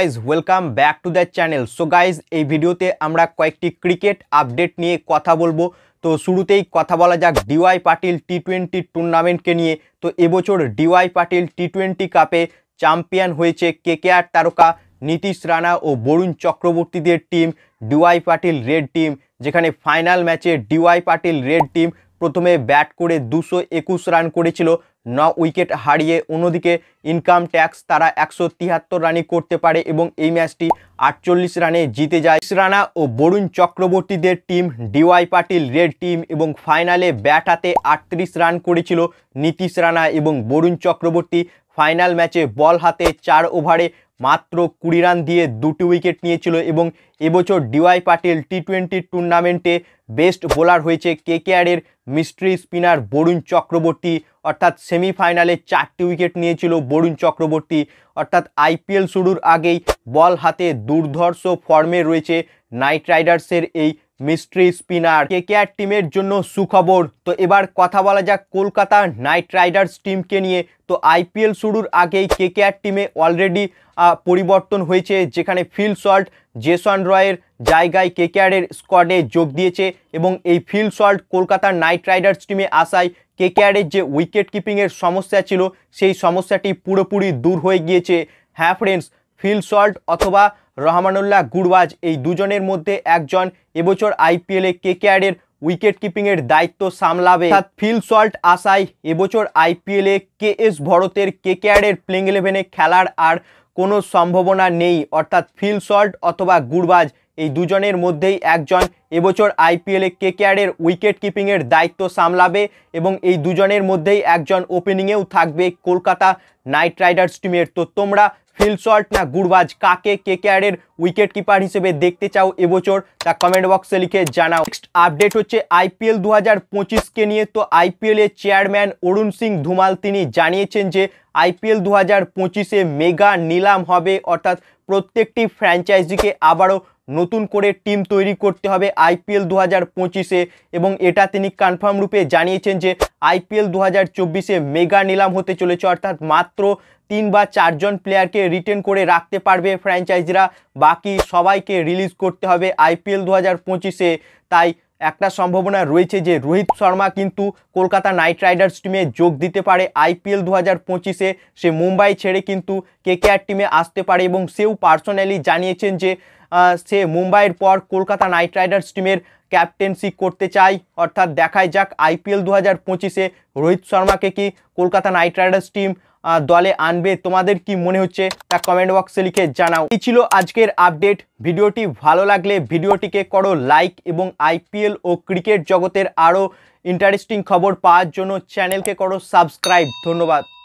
guys welcome back to the channel so guys এই ভিডিওতে আমরা কয়েকটি ক্রিকেট আপডেট নিয়ে কথা বলবো তো শুরুতেই কথা বলা যাক ডিওয়াই পাটিল টি টোয়েন্টি টুর্নামেন্টকে নিয়ে তো এবছর ডিওয়াই পাটিল টি টোয়েন্টি কাপে চ্যাম্পিয়ন হয়েছে কেকেআর তারকা নীতিশ রানা ও বরুণ চক্রবর্তীদের team D Y Patil red team যেখানে ফাইনাল ম্যাচে ডিওয়াই পাটিল রেড টিম প্রথমে ব্যাট করে দুশো একুশ রান করেছিল ন উইকেট হারিয়ে অন্যদিকে ইনকাম ট্যাক্স তারা একশো তিয়াত্তর রানই করতে পারে এবং এই ম্যাচটি আটচল্লিশ রানে জিতে যায় রানা ও বরুণ চক্রবর্তীদের team D Y Patil red team এবং ফাইনালে ব্যাট হাতে আটত্রিশ রান করেছিল নীতিশ রানা এবং বরুণ চক্রবর্তী ফাইনাল ম্যাচে বল হাতে চার ওভারে মাত্র কুড়ি রান দিয়ে দুটি উইকেট নিয়েছিল এবং এবছর ডিওয়াই পাটিল টি টোয়েন্টি টুর্নামেন্টে বেস্ট বোলার হয়েছে কে কেকেআরের মিস্ট্রি স্পিনার বরুণ চক্রবর্তী অর্থাৎ সেমিফাইনালে চারটি উইকেট নিয়েছিল বরুণ চক্রবর্তী অর্থাৎ আইপিএল শুরুর আগেই বল হাতে দুর্ধর্ষ ফর্মে রয়েছে নাইট রাইডার্সের এই মিস্ট্রি স্পিনার কে কেয়ার টিমের জন্য সুখবর তো এবার কথা বলা যাক কলকাতা নাইট রাইডার্স টিমকে নিয়ে তো আইপিএল শুরুর আগেই কে আর টিমে অলরেডি পরিবর্তন হয়েছে যেখানে ফিল সল্ট জেসন রয়ের জায়গায় কে কেয়ারের স্কোয়াডে যোগ দিয়েছে এবং এই ফিল সল্ট কলকাতার নাইট রাইডার্স টিমে আসায় কে কেয়ারের যে উইকেট কিপিংয়ের সমস্যা ছিল সেই সমস্যাটি পুরোপুরি দূর হয়ে গিয়েছে হ্যাঁ ফ্রেন্ডস ফিল সল্ট অথবা রহমানুল্লাহ গুড়ওয়াজ এই দুজনের মধ্যে একজন এবছর আইপিএলে কেকেআরের উইকেট কিপিংয়ের দায়িত্ব সামলাবে ফিল সল্ট আসায় এবছর আইপিএলে কে এস ভরতের কেকেআরের প্লেইং ইলেভেনে খেলার আর কোনো সম্ভাবনা নেই অর্থাৎ ফিল সল্ট অথবা গুরবাজ এই দুজনের মধ্যেই একজন এবছর আইপিএলে কেকেআরের উইকেট কিপিংয়ের দায়িত্ব সামলাবে এবং এই দুজনের মধ্যেই একজন ওপেনিংয়েও থাকবে কলকাতা নাইট রাইডার্স টিমের তো তোমরা হেলসল্ট না গুরবাজ কাকে কেকেআরের উইকেট কিপার হিসেবে দেখতে চাও এবছর তা কমেন্ট বক্সে লিখে জানাও নেক্সট আপডেট হচ্ছে আইপিএল দু হাজার পঁচিশকে নিয়ে তো আইপিএলের চেয়ারম্যান অরুণ সিং ধুমাল তিনি জানিয়েছেন যে আইপিএল দু হাজার পঁচিশে মেগা নিলাম হবে অর্থাৎ প্রত্যেকটি ফ্র্যাঞ্চাইজিকে আবারও নতুন করে টিম তৈরি করতে হবে আইপিএল দু হাজার পঁচিশে এবং এটা তিনি কনফার্ম রূপে জানিয়েছেন যে আইপিএল দু হাজার চব্বিশে মেগা নিলাম হতে চলেছে অর্থাৎ মাত্র তিন বা চারজন প্লেয়ারকে রিটেন করে রাখতে পারবে ফ্র্যাঞ্চাইজিরা বাকি সবাইকে রিলিজ করতে হবে আইপিএল দু হাজার পঁচিশে তাই একটা সম্ভাবনা রয়েছে যে রোহিত শর্মা কিন্তু কলকাতা নাইট রাইডার্স টিমে যোগ দিতে পারে আইপিএল দু হাজার পঁচিশে সে মুম্বাই ছেড়ে কিন্তু কেকেআর টিমে আসতে পারে এবং সেও পার্সোনালি জানিয়েছেন যে সে মুম্বাইয়ের পর কলকাতা নাইট রাইডার্স টিমের ক্যাপ্টেন্সি করতে চাই অর্থাৎ দেখায় যাক আইপিএল দু হাজার পঁচিশে রোহিত শর্মাকে কি কলকাতা নাইট রাইডার্স টিম দলে আনবে তোমাদের কি মনে হচ্ছে তা কমেন্ট বক্সে লিখে জানাও এই ছিল আজকের আপডেট ভিডিওটি ভালো লাগলে ভিডিওটিকে করো লাইক এবং আইপিএল ও ক্রিকেট জগতের আরও ইন্টারেস্টিং খবর পাওয়ার জন্য চ্যানেলকে করো সাবস্ক্রাইব ধন্যবাদ